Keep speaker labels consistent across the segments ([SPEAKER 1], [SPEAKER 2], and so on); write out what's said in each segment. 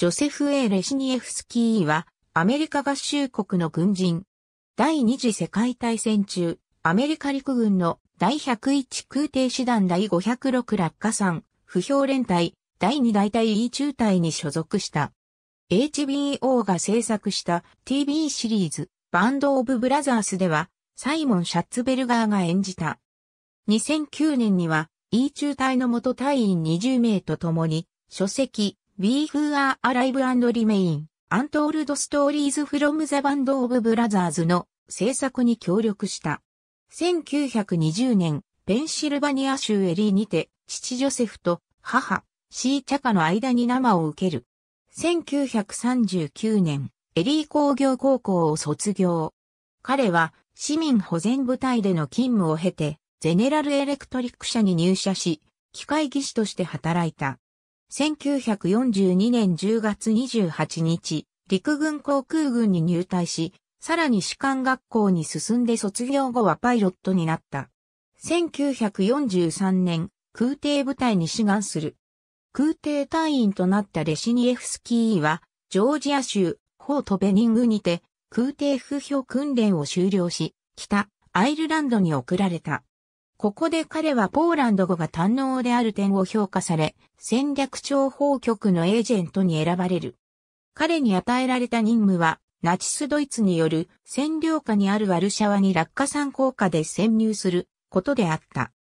[SPEAKER 1] ジョセフ・ A・ レシニエフスキーは、アメリカ合衆国の軍人。第二次世界大戦中、アメリカ陸軍の第101空挺師団第506落下山、不評連隊、第2大隊 E 中隊に所属した。HBO が制作した TV シリーズ、バンド・オブ・ブラザースでは、サイモン・シャッツベルガーが演じた。2009年には、E 中隊の元隊員20名と共に、書籍、We Who Are Alive and Remain Untold Stories from the Band of Brothers の制作に協力した。1920年、ペンシルバニア州エリーにて、父ジョセフと母、シーチャカの間に生を受ける。1939年、エリー工業高校を卒業。彼は市民保全部隊での勤務を経て、ゼネラルエレクトリック社に入社し、機械技師として働いた。1942年10月28日、陸軍航空軍に入隊し、さらに士官学校に進んで卒業後はパイロットになった。1943年、空挺部隊に志願する。空挺隊員となったレシニエフスキーは、ジョージア州、ホートベニングにて、空挺不評訓練を終了し、北、アイルランドに送られた。ここで彼はポーランド語が堪能である点を評価され、戦略情報局のエージェントに選ばれる。彼に与えられた任務は、ナチスドイツによる占領下にあるワルシャワに落下産効果で潜入することであった。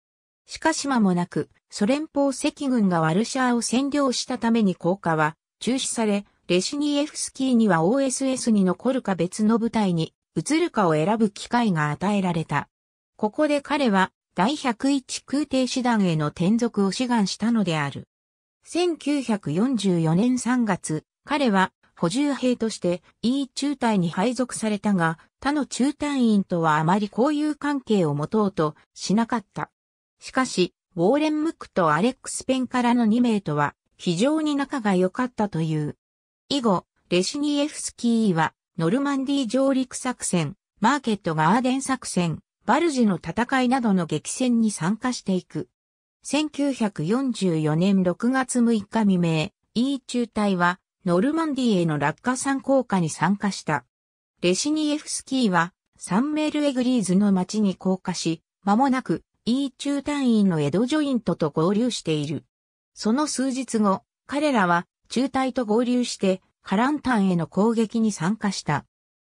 [SPEAKER 1] しかし間もなく、ソ連邦赤軍がワルシャワを占領したために降下は中止され、レシニエフスキーには OSS に残るか別の部隊に移るかを選ぶ機会が与えられた。ここで彼は第101空挺師団への転属を志願したのである。1944年3月、彼は補充兵として E 中隊に配属されたが、他の中隊員とはあまり交友関係を持とうとしなかった。しかし、ウォーレン・ムックとアレックス・ペンからの2名とは非常に仲が良かったという。以後、レシニエフスキーはノルマンディ上陸作戦、マーケットガーデン作戦、バルジの戦いなどの激戦に参加していく。1944年6月6日未明、E 中隊はノルマンディへの落下参考下に参加した。レシニエフスキーはサンメルエグリーズの町に降下し、間もなく E 中隊員のエド・ジョイントと合流している。その数日後、彼らは中隊と合流してカランタンへの攻撃に参加した。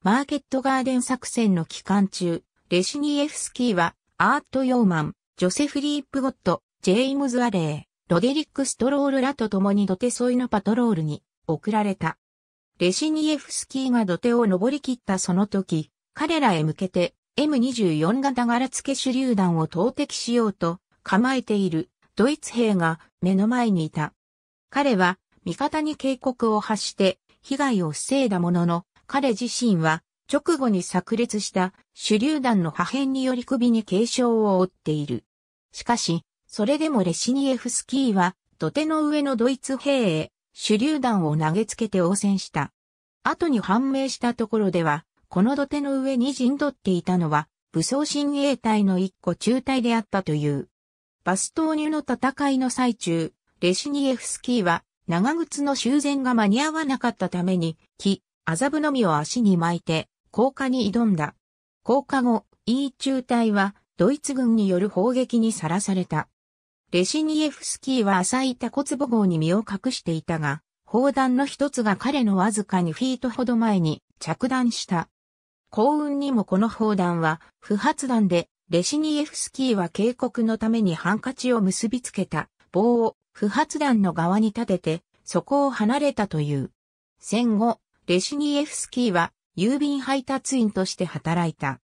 [SPEAKER 1] マーケットガーデン作戦の期間中、レシニエフスキーは、アート・ヨーマン、ジョセフ・リープ・ゴット、ジェイムズ・アレー、ロデリック・ストロールらと共に土手沿いのパトロールに送られた。レシニエフスキーが土手を登り切ったその時、彼らへ向けて M24 型柄付け手榴弾を投擲しようと構えているドイツ兵が目の前にいた。彼は味方に警告を発して被害を防いだものの、彼自身は直後に炸裂した手榴弾の破片により首に軽傷を負っている。しかし、それでもレシニエフスキーは土手の上のドイツ兵へ手榴弾を投げつけて応戦した。後に判明したところでは、この土手の上に陣取っていたのは武装親衛隊の一個中隊であったという。バストーニュの戦いの最中、レシニエフスキーは長靴の修繕が間に合わなかったために木、麻布の実を足に巻いて降下に挑んだ。降下後、E 中隊はドイツ軍による砲撃にさらされた。レシニエフスキーは浅いタコツボ号に身を隠していたが、砲弾の一つが彼のわずかにフィートほど前に着弾した。幸運にもこの砲弾は不発弾で、レシニエフスキーは警告のためにハンカチを結びつけた棒を不発弾の側に立てて、そこを離れたという。戦後、レシニエフスキーは郵便配達員として働いた。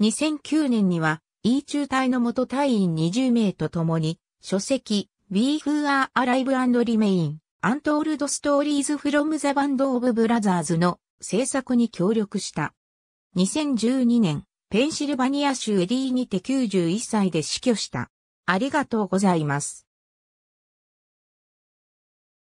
[SPEAKER 1] 2009年には、E 中隊の元隊員20名と共に、書籍、We Who Are Alive and Remain, Untold Stories from the Band of Brothers の制作に協力した。2012年、ペンシルバニア州エリーにて91歳で死去した。ありがとうございます。